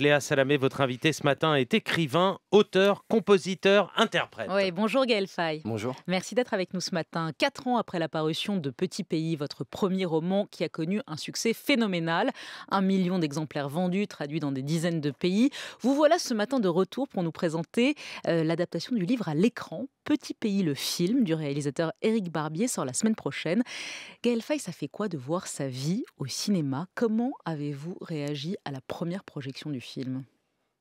Léa Salamé, votre invité ce matin, est écrivain, auteur, compositeur, interprète. Oui, bonjour Gaël Faye. Bonjour. Merci d'être avec nous ce matin. Quatre ans après l'apparition de Petit Pays, votre premier roman qui a connu un succès phénoménal, un million d'exemplaires vendus, traduits dans des dizaines de pays. Vous voilà ce matin de retour pour nous présenter euh, l'adaptation du livre à l'écran. Petit Pays, le film du réalisateur Éric Barbier sort la semaine prochaine. Gaël Faye, ça fait quoi de voir sa vie au cinéma Comment avez-vous réagi à la première projection du film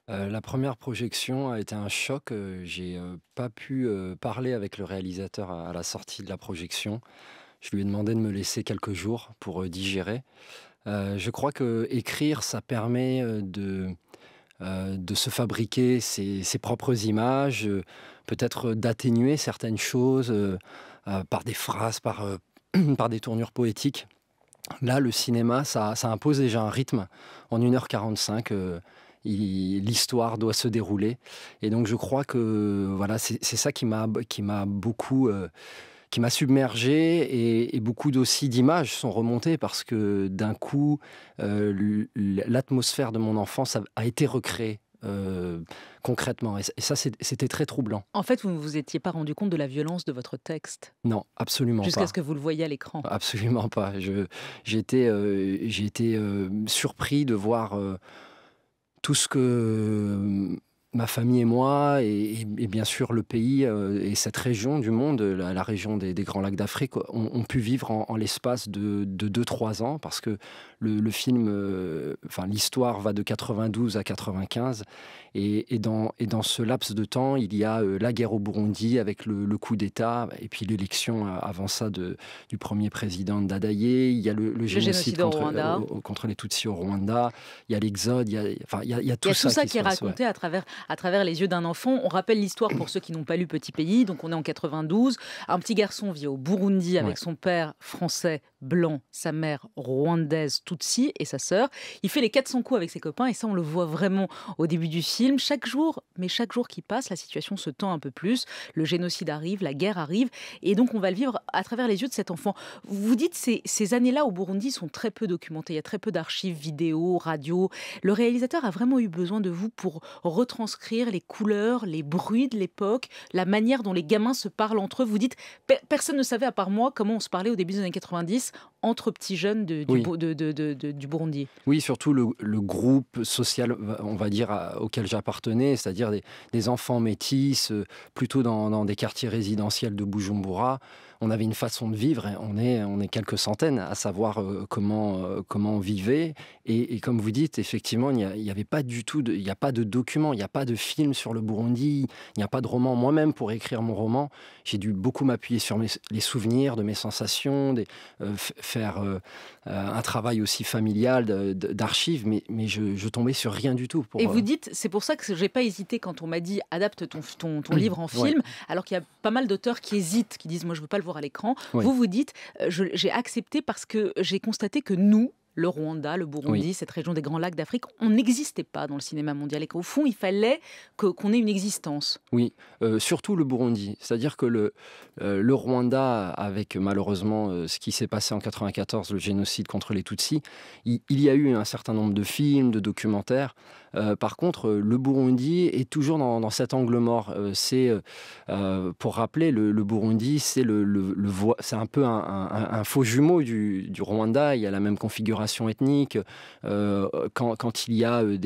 euh, la première projection a été un choc. Euh, j'ai n'ai euh, pas pu parler avec le réalisateur à, la sortie de la projection. Je lui ai demandé de me laisser quelques jours pour digérer. je crois que écrire, ça permet de, se fabriquer ses, ses propres images, peut-être d'atténuer certaines choses par des phrases, par, par des tournures poétiques. Là, le cinéma, ça, impose déjà un rythme. En 1h45, euh, l'histoire doit se dérouler. Et donc, je crois que voilà, c'est ça qui m'a beaucoup... Euh, qui m'a submergé et, beaucoup d'aussi d'images sont remontées parce que d'un coup, euh, l'atmosphère de mon enfance a, été recréée. Euh, concrètement. Et, ça, c'était très troublant. En fait, vous ne vous étiez pas rendu compte de la violence de votre texte Non, absolument pas. Jusqu'à ce que vous le voyiez à l'écran Absolument pas. J'ai euh, été, euh, surpris de voir tout ce que ma famille et moi, et, bien sûr le pays euh, et cette région du monde, la, région des, Grands Lacs d'Afrique, ont, pu vivre en, l'espace de 2-3 ans, parce que le, film, euh, enfin l'histoire va de 92 à 95, et, dans, et dans ce laps de temps, il y a euh, la guerre au Burundi avec le, coup d'État, et puis l'élection avant ça de, du premier président Dadaye, il y a le, le, génocide, contre, les Tutsis au Rwanda, il y a l'exode, il y a, tout, ça, qui est raconté à travers à travers les yeux d'un enfant. On rappelle l'histoire pour ceux qui n'ont pas lu Petit Pays. Donc on est en 92. Un petit garçon vit au Burundi avec son père français blanc, sa mère rwandaise Tutsi et sa sœur. Il fait les 400 coups avec ses copains et ça on le voit vraiment au début du film. Chaque jour, mais chaque jour qui passe, la situation se tend un peu plus. Le génocide arrive, la guerre arrive et donc on va le vivre à travers les yeux de cet enfant. Vous dites ces, ces années-là au Burundi sont très peu documentées. Il y a très peu d'archives vidéo, radio. Le réalisateur a vraiment eu besoin de vous pour retranscrire les couleurs, les bruits de l'époque, la manière dont les gamins se parlent entre eux. Vous dites, personne ne savait à part moi comment on se parlait au début des années 90 entre petits jeunes du, Burundi. Oui, surtout le, groupe social, on va dire, auquel j'appartenais, c'est-à-dire des, enfants métis, euh, plutôt dans, dans des quartiers résidentiels de Bujumbura on avait une façon de vivre. Hein. On est, on est quelques centaines à savoir euh, comment, euh, comment on vivait. Et, comme vous dites, effectivement, il n'y avait pas du tout, il n'y a pas de document, il n'y a pas de film sur le Burundi, il n'y a pas de roman. Moi-même, pour écrire mon roman, j'ai dû beaucoup m'appuyer sur les souvenirs de mes sensations, euh, faire un travail aussi familial d'archives, mais, je, tombais sur rien du tout. et vous dites, c'est pour ça que je n'ai pas hésité quand on m'a dit adapte ton, livre en film, alors qu'il y a pas mal d'auteurs qui hésitent, qui disent moi je veux pas le voir à l'écran. Vous vous dites, euh, j'ai accepté parce que j'ai constaté que nous, le Rwanda, le Burundi, cette région des Grands Lacs d'Afrique, on n'existait pas dans le cinéma mondial et qu'au fond, il fallait qu'on ait une existence. Oui, euh, surtout le Burundi. C'est-à-dire que le, euh, Rwanda, avec malheureusement euh, ce qui s'est passé en 94, le génocide contre les Tutsis, il, y a eu un certain nombre de films, de documentaires. par contre, le Burundi est toujours dans, cet angle mort. c'est, pour rappeler, le, Burundi, c'est, un peu un, faux jumeau du, du Rwanda. Il y a la même configuration ethnique. Euh, quand, il y a euh,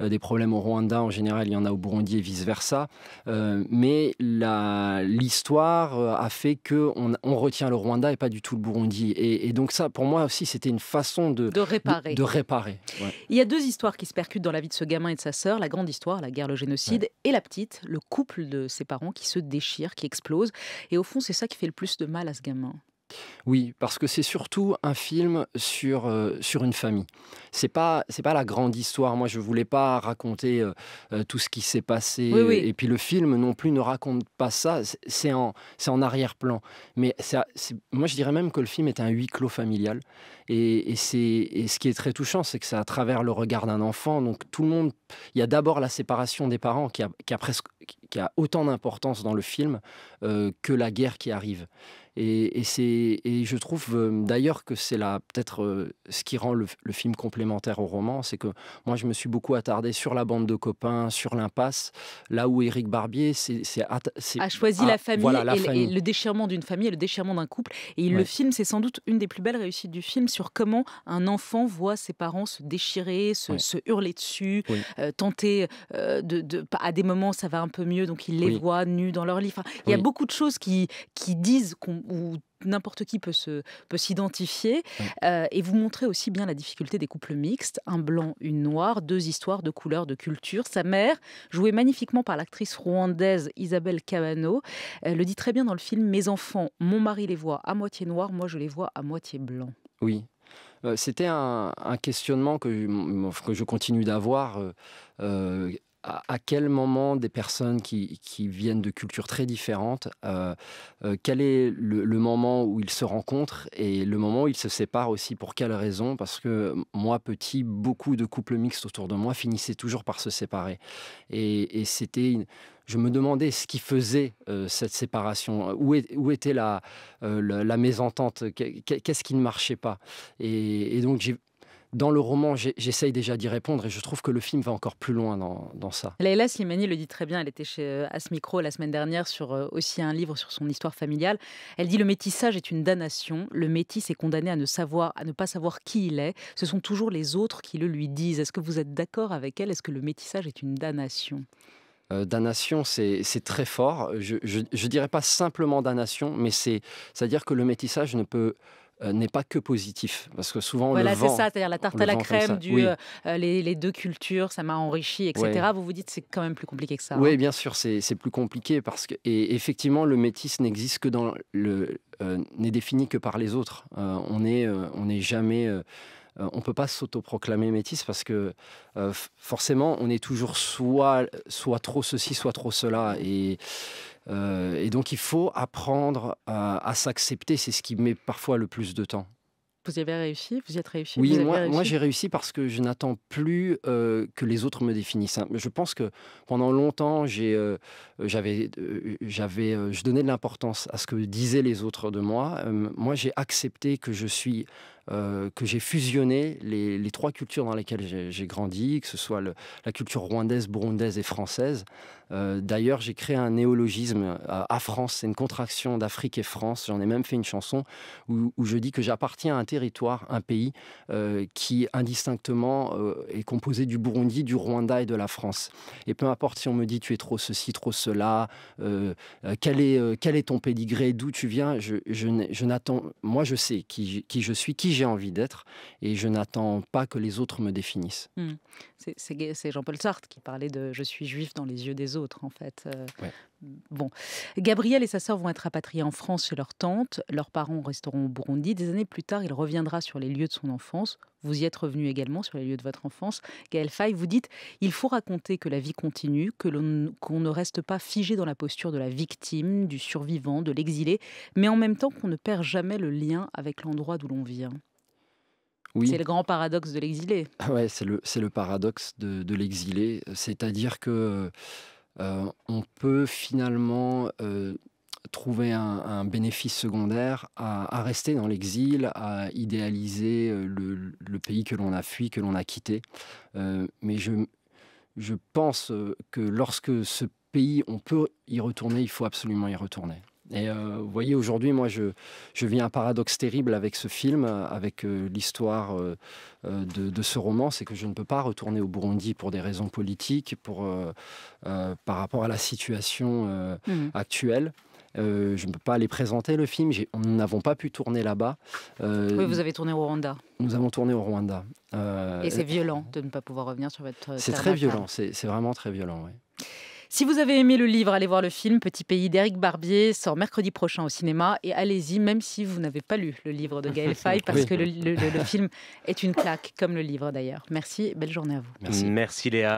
euh, des, problèmes au Rwanda, en général, il y en a au Burundi et vice-versa. mais l'histoire a fait que on retient le Rwanda et pas du tout le Burundi. Et, donc ça, pour moi aussi, c'était une façon de, de réparer. De, réparer Il y a deux histoires qui se percutent dans la vie de ce gamin et de sa sœur. La grande histoire, la guerre, le génocide, et la petite, le couple de ses parents qui se déchirent, qui explose. Et au fond, c'est ça qui fait le plus de mal à ce gamin. Oui, parce que c'est surtout un film sur, euh, sur une famille. C'est pas c'est pas la grande histoire. Moi, je voulais pas raconter euh, euh, tout ce qui s'est passé. Et puis le film non plus ne raconte pas ça. C'est en c'est en arrière-plan. Mais ça, moi, je dirais même que le film est un huis clos familial. Et, et c'est ce qui est très touchant, c'est que c'est à travers le regard d'un enfant. Donc tout le monde. Il y a d'abord la séparation des parents qui a, qui a presque qui a autant d'importance dans le film que la guerre qui arrive. Et, c'est, et je trouve euh, d'ailleurs que c'est là peut-être euh, ce qui rend le, film complémentaire au roman, c'est que moi je me suis beaucoup attardé sur la bande de copains, sur l'impasse, là où Éric Barbier c'est, a choisi la famille, et, le déchirement d'une famille et le déchirement d'un couple. Et le film c'est sans doute une des plus belles réussites du film sur comment un enfant voit ses parents se déchirer, se, hurler dessus, euh, tenter de, à des moments ça va un peu mieux, donc il les voit nus dans leur lit. il y a beaucoup de choses qui, qui disent qu'on où n'importe qui peut se peut s'identifier euh, et vous montrez aussi bien la difficulté des couples mixtes un blanc une noire deux histoires de couleurs de culture sa mère jouée magnifiquement par l'actrice rwandaise Isabelle Cavano, le dit très bien dans le film mes enfants mon mari les voit à moitié noirs moi je les vois à moitié blanc oui euh, c'était un, questionnement que, je continue d'avoir euh, à, quel moment des personnes qui, viennent de cultures très différentes, euh, euh, quel est le, moment où ils se rencontrent et le moment où ils se séparent aussi Pour quelle raison Parce que moi, petit, beaucoup de couples mixtes autour de moi finissaient toujours par se séparer. Et, c'était Je me demandais ce qui faisait euh, cette séparation, où, où était la, la, mésentente, qu'est-ce qui ne marchait pas. Et, et donc j'ai dans le roman, j'essaye déjà d'y répondre et je trouve que le film va encore plus loin dans, dans ça. Leila Slimani le dit très bien, elle était chez à euh, micro la semaine dernière sur euh, aussi un livre sur son histoire familiale. Elle dit le métissage est une damnation, le métis est condamné à ne savoir à ne pas savoir qui il est, ce sont toujours les autres qui le lui disent. Est-ce que vous êtes d'accord avec elle Est-ce que le métissage est une damnation euh, damnation, c'est très fort. Je ne dirais pas simplement damnation, mais c'est-à-dire que le métissage ne peut euh, n'est pas que positif. Parce que souvent, le c'est ça, c'est-à-dire la tarte à la crème, du, euh, euh, les, deux cultures, ça m'a enrichi, etc. Vous vous dites c'est quand même plus compliqué que ça. Oui, hein. bien sûr, c'est plus compliqué parce que, et effectivement, le métis n'existe que dans le. n'est défini que par les autres. on n'est on jamais. on ne peut pas s'autoproclamer métis parce que forcément, on est toujours soit, soit trop ceci, soit trop cela. Et, euh, et donc il faut apprendre à, s'accepter, c'est ce qui met parfois le plus de temps. Vous y avez réussi Vous y êtes réussi Oui, moi, j'ai réussi parce que je n'attends plus euh, que les autres me définissent. Hein. Je pense que pendant longtemps, euh, j'avais, j'avais, je donnais de l'importance à ce que disaient les autres de moi. moi, j'ai accepté que je suis euh, que j'ai fusionné les, trois cultures dans lesquelles j'ai grandi, que ce soit la culture rwandaise, burundaise et française. Euh, d'ailleurs, j'ai créé un néologisme euh, à, France, c'est une contraction d'Afrique et France. J'en ai même fait une chanson où, je dis que j'appartiens à un territoire, un pays qui indistinctement est composé du Burundi, du Rwanda et de la France. Et peu importe si on me dit tu es trop ceci, trop cela, quel, est, quel est ton pédigré, d'où tu viens, je, n'attends. Moi, je sais qui, qui je suis, qui j'ai envie d'être et je n'attends pas que les autres me définissent. Hmm. C'est Jean-Paul Sartre qui parlait de je suis juif dans les yeux des autres en fait. Euh, bon, Gabriel et sa sœur vont être rapatriés en France chez leur tante. Leurs parents resteront au Burundi. Des années plus tard, il reviendra sur les lieux de son enfance vous y êtes revenu également sur les lieux de votre enfance. Gaël Fay, vous dites il faut raconter que la vie continue, que qu'on ne reste pas figé dans la posture de la victime, du survivant, de l'exilé, mais en même temps qu'on ne perd jamais le lien avec l'endroit d'où l'on vient. C'est le grand paradoxe de l'exilé. Ah ouais, c'est le, le paradoxe de, l'exilé. C'est-à-dire que euh, on peut finalement euh, trouver un, bénéfice secondaire à, rester dans l'exil, à idéaliser euh, le, pays que l'on a fui, que l'on a quitté. Euh, mais je, je pense euh, que lorsque ce pays, on peut y retourner, il faut absolument y retourner. Et vous voyez, aujourd'hui, moi, je, je vis un paradoxe terrible avec ce film, avec l'histoire de, ce roman, c'est que je ne peux pas retourner au Burundi pour des raisons politiques, pour, par rapport à la situation mmh. actuelle. Euh, je ne peux pas aller présenter, le film. Nous n'avons pas pu tourner là-bas. Euh, oui, vous avez tourné au Rwanda. Nous avons tourné au Rwanda. Euh, et c'est violent de ne pas pouvoir revenir sur votre C'est très violent, c'est vraiment très violent, Si vous avez aimé le livre, allez voir le film Petit pays d'Éric Barbier, sort mercredi prochain au cinéma. Et allez-y, même si vous n'avez pas lu le livre de Gaël Faye, parce que le, le film est une claque, comme le livre d'ailleurs. Merci, belle journée à vous. Merci, Merci Léa.